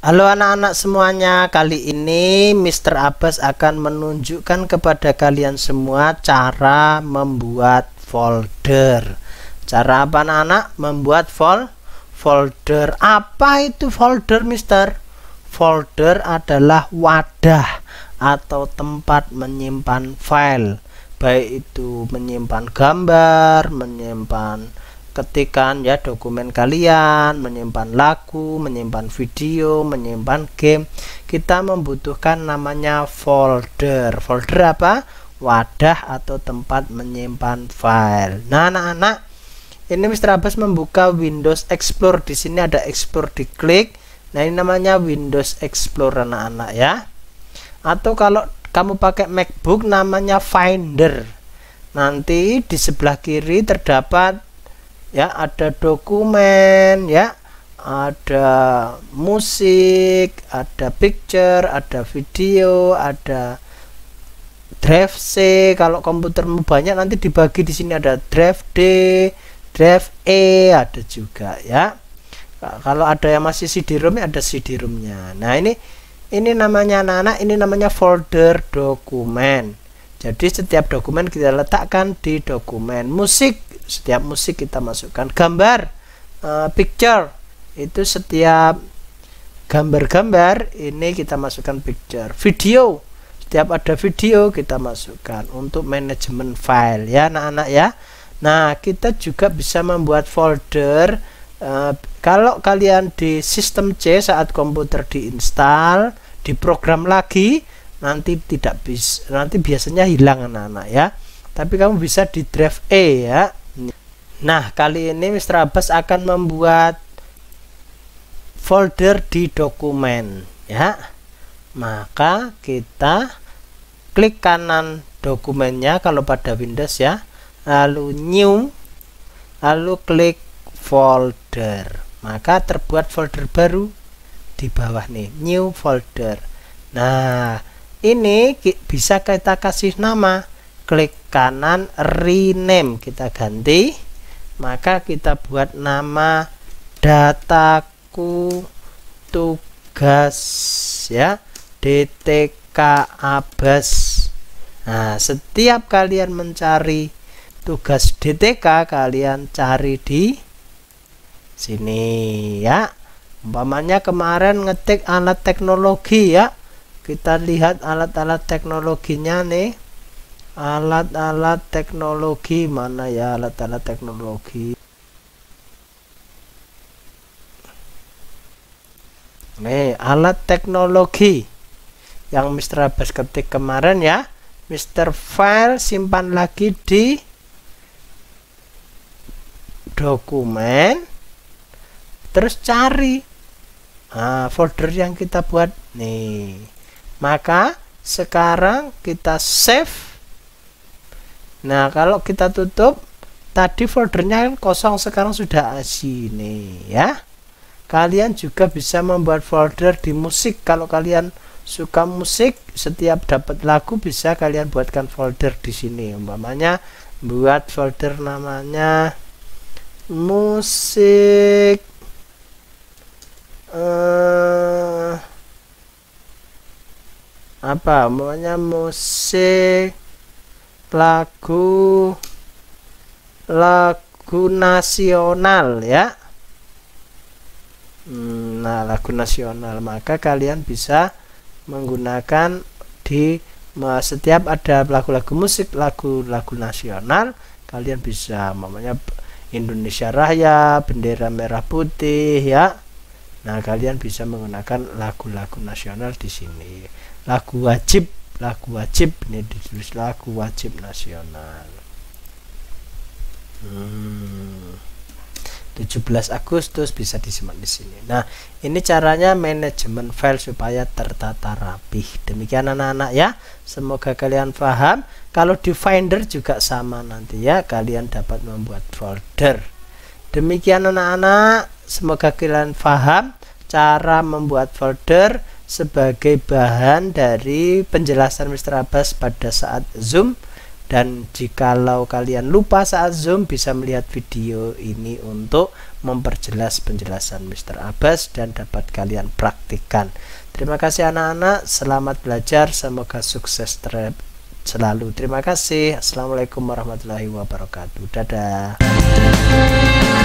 Halo anak-anak semuanya, kali ini Mr. Abbas akan menunjukkan kepada kalian semua cara membuat folder. Cara apa anak-anak? Membuat fol folder. Apa itu folder, Mister? Folder adalah wadah atau tempat menyimpan file, baik itu menyimpan gambar, menyimpan ketikan ya dokumen kalian, menyimpan lagu, menyimpan video, menyimpan game. Kita membutuhkan namanya folder. Folder apa? Wadah atau tempat menyimpan file. Nah, anak-anak, ini Mr. Abbas membuka Windows Explorer. Di sini ada Explorer diklik. Nah, ini namanya Windows Explorer anak-anak ya. Atau kalau kamu pakai MacBook namanya Finder. Nanti di sebelah kiri terdapat ya ada dokumen ya ada musik ada picture ada video ada drive C kalau komputermu banyak nanti dibagi di sini ada drive D drive E ada juga ya kalau ada yang masih CD-ROM ya ada cd nya nah ini ini namanya anak-anak ini namanya folder dokumen jadi setiap dokumen kita letakkan di dokumen musik setiap musik kita masukkan gambar uh, picture itu setiap gambar-gambar ini kita masukkan picture video setiap ada video kita masukkan untuk manajemen file ya anak-anak ya Nah kita juga bisa membuat folder uh, kalau kalian di sistem C saat komputer diinstal diprogram lagi nanti tidak bisa nanti biasanya hilang anak-anak ya tapi kamu bisa di drive E ya Nah, kali ini Mr. Abbas akan membuat folder di dokumen, ya. Maka kita klik kanan dokumennya kalau pada Windows ya. Lalu new, lalu klik folder. Maka terbuat folder baru di bawah nih, new folder. Nah, ini bisa kita kasih nama. Klik kanan rename kita ganti maka kita buat nama dataku tugas ya DTK Abas nah setiap kalian mencari tugas DTK kalian cari di sini ya umpamanya kemarin ngetik alat teknologi ya kita lihat alat-alat teknologinya nih alat-alat teknologi mana ya alat-alat teknologi nih alat teknologi yang Mr. Abbas ketik kemarin ya Mr. File simpan lagi di dokumen terus cari nah, folder yang kita buat nih maka sekarang kita save Nah, kalau kita tutup, tadi foldernya kan kosong, sekarang sudah sini ya. Kalian juga bisa membuat folder di musik. Kalau kalian suka musik, setiap dapat lagu bisa kalian buatkan folder di sini. Umpamanya buat folder namanya musik uh, apa namanya musik lagu lagu nasional ya hmm, nah lagu nasional maka kalian bisa menggunakan di setiap ada lagu-lagu musik lagu-lagu nasional kalian bisa namanya Indonesia Raya bendera merah putih ya nah kalian bisa menggunakan lagu-lagu nasional di sini lagu wajib lagu wajib ini ditulis lagu wajib nasional hmm. 17 Agustus bisa disimak di sini nah ini caranya manajemen file supaya tertata rapih demikian anak-anak ya semoga kalian paham kalau di Finder juga sama nanti ya kalian dapat membuat folder demikian anak-anak semoga kalian paham cara membuat folder sebagai bahan dari penjelasan Mr. Abbas pada saat Zoom dan jikalau kalian lupa saat Zoom bisa melihat video ini untuk memperjelas penjelasan Mr. Abbas dan dapat kalian praktikkan. Terima kasih anak-anak, selamat belajar, semoga sukses terhadap selalu. Terima kasih. Assalamualaikum warahmatullahi wabarakatuh. Dadah.